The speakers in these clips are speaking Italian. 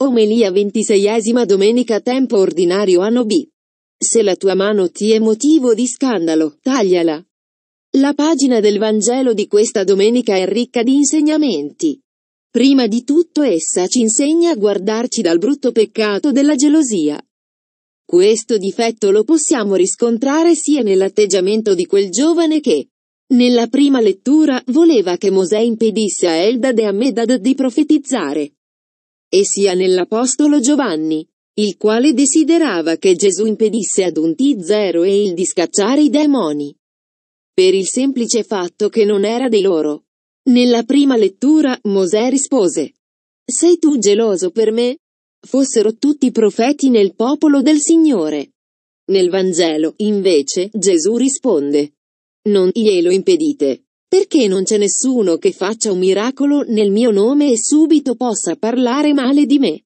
Omelia ventiseiesima domenica tempo ordinario anno B. Se la tua mano ti è motivo di scandalo, tagliala. La pagina del Vangelo di questa domenica è ricca di insegnamenti. Prima di tutto essa ci insegna a guardarci dal brutto peccato della gelosia. Questo difetto lo possiamo riscontrare sia nell'atteggiamento di quel giovane che, nella prima lettura, voleva che Mosè impedisse a Eldad e a Medad di profetizzare e sia nell'Apostolo Giovanni, il quale desiderava che Gesù impedisse ad un T0 e il di scacciare i demoni, per il semplice fatto che non era dei loro. Nella prima lettura Mosè rispose, Sei tu geloso per me? Fossero tutti profeti nel popolo del Signore. Nel Vangelo, invece, Gesù risponde, Non glielo impedite. Perché non c'è nessuno che faccia un miracolo nel mio nome e subito possa parlare male di me?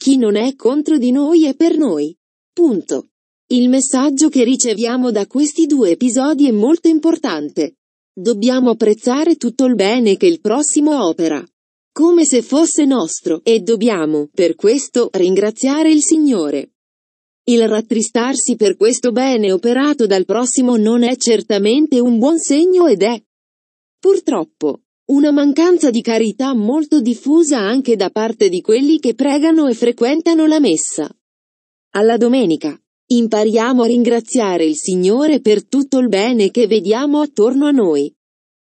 Chi non è contro di noi è per noi. Punto. Il messaggio che riceviamo da questi due episodi è molto importante. Dobbiamo apprezzare tutto il bene che il prossimo opera. Come se fosse nostro, e dobbiamo, per questo, ringraziare il Signore. Il rattristarsi per questo bene operato dal prossimo non è certamente un buon segno ed è, Purtroppo, una mancanza di carità molto diffusa anche da parte di quelli che pregano e frequentano la messa. Alla domenica, impariamo a ringraziare il Signore per tutto il bene che vediamo attorno a noi.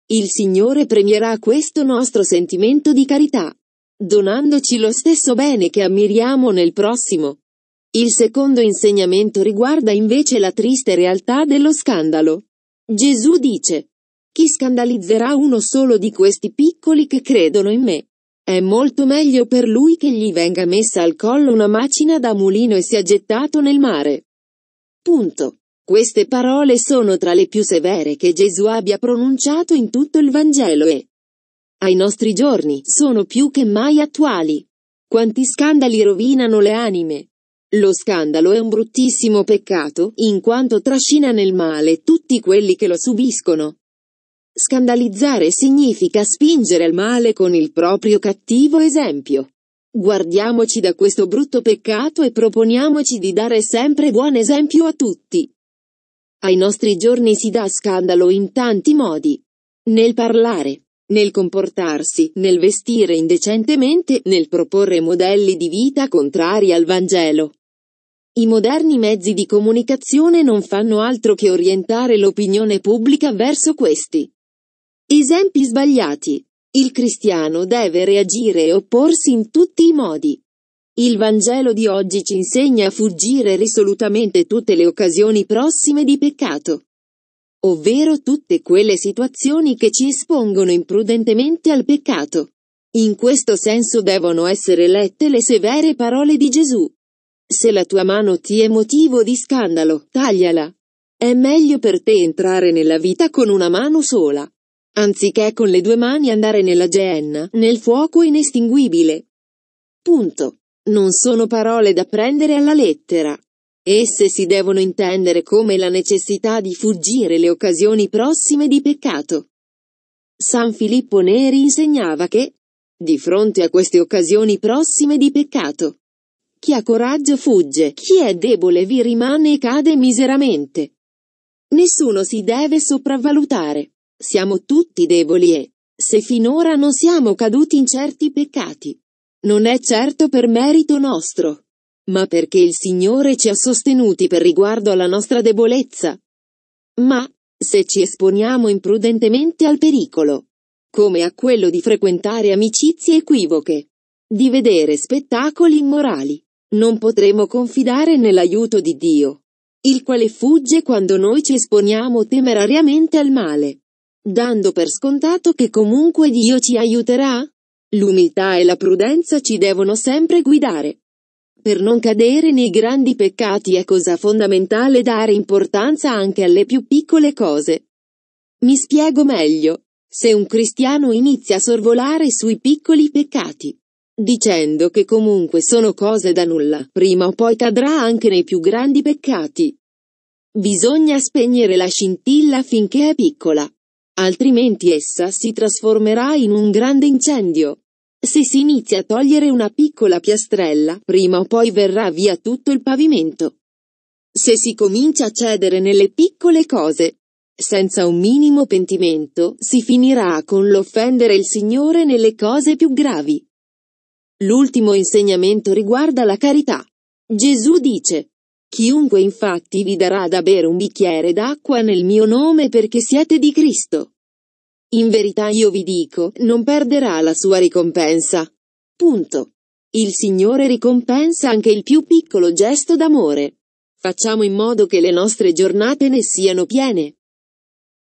Il Signore premierà questo nostro sentimento di carità, donandoci lo stesso bene che ammiriamo nel prossimo. Il secondo insegnamento riguarda invece la triste realtà dello scandalo. Gesù dice, chi scandalizzerà uno solo di questi piccoli che credono in me? È molto meglio per lui che gli venga messa al collo una macina da mulino e sia gettato nel mare. Punto. Queste parole sono tra le più severe che Gesù abbia pronunciato in tutto il Vangelo e, ai nostri giorni, sono più che mai attuali. Quanti scandali rovinano le anime. Lo scandalo è un bruttissimo peccato, in quanto trascina nel male tutti quelli che lo subiscono. Scandalizzare significa spingere al male con il proprio cattivo esempio. Guardiamoci da questo brutto peccato e proponiamoci di dare sempre buon esempio a tutti. Ai nostri giorni si dà scandalo in tanti modi. Nel parlare, nel comportarsi, nel vestire indecentemente, nel proporre modelli di vita contrari al Vangelo. I moderni mezzi di comunicazione non fanno altro che orientare l'opinione pubblica verso questi. Esempi sbagliati. Il cristiano deve reagire e opporsi in tutti i modi. Il Vangelo di oggi ci insegna a fuggire risolutamente tutte le occasioni prossime di peccato, ovvero tutte quelle situazioni che ci espongono imprudentemente al peccato. In questo senso devono essere lette le severe parole di Gesù. Se la tua mano ti è motivo di scandalo, tagliala. È meglio per te entrare nella vita con una mano sola anziché con le due mani andare nella geenna, nel fuoco inestinguibile. Punto. Non sono parole da prendere alla lettera. Esse si devono intendere come la necessità di fuggire le occasioni prossime di peccato. San Filippo Neri insegnava che, di fronte a queste occasioni prossime di peccato, chi ha coraggio fugge, chi è debole vi rimane e cade miseramente. Nessuno si deve sopravvalutare. Siamo tutti deboli e, se finora non siamo caduti in certi peccati, non è certo per merito nostro, ma perché il Signore ci ha sostenuti per riguardo alla nostra debolezza. Ma, se ci esponiamo imprudentemente al pericolo, come a quello di frequentare amicizie equivoche, di vedere spettacoli immorali, non potremo confidare nell'aiuto di Dio, il quale fugge quando noi ci esponiamo temerariamente al male dando per scontato che comunque Dio ci aiuterà? L'umiltà e la prudenza ci devono sempre guidare. Per non cadere nei grandi peccati è cosa fondamentale dare importanza anche alle più piccole cose. Mi spiego meglio. Se un cristiano inizia a sorvolare sui piccoli peccati, dicendo che comunque sono cose da nulla, prima o poi cadrà anche nei più grandi peccati. Bisogna spegnere la scintilla finché è piccola altrimenti essa si trasformerà in un grande incendio. Se si inizia a togliere una piccola piastrella, prima o poi verrà via tutto il pavimento. Se si comincia a cedere nelle piccole cose, senza un minimo pentimento, si finirà con l'offendere il Signore nelle cose più gravi. L'ultimo insegnamento riguarda la carità. Gesù dice, Chiunque infatti vi darà da bere un bicchiere d'acqua nel mio nome perché siete di Cristo. In verità io vi dico, non perderà la sua ricompensa. Punto. Il Signore ricompensa anche il più piccolo gesto d'amore. Facciamo in modo che le nostre giornate ne siano piene.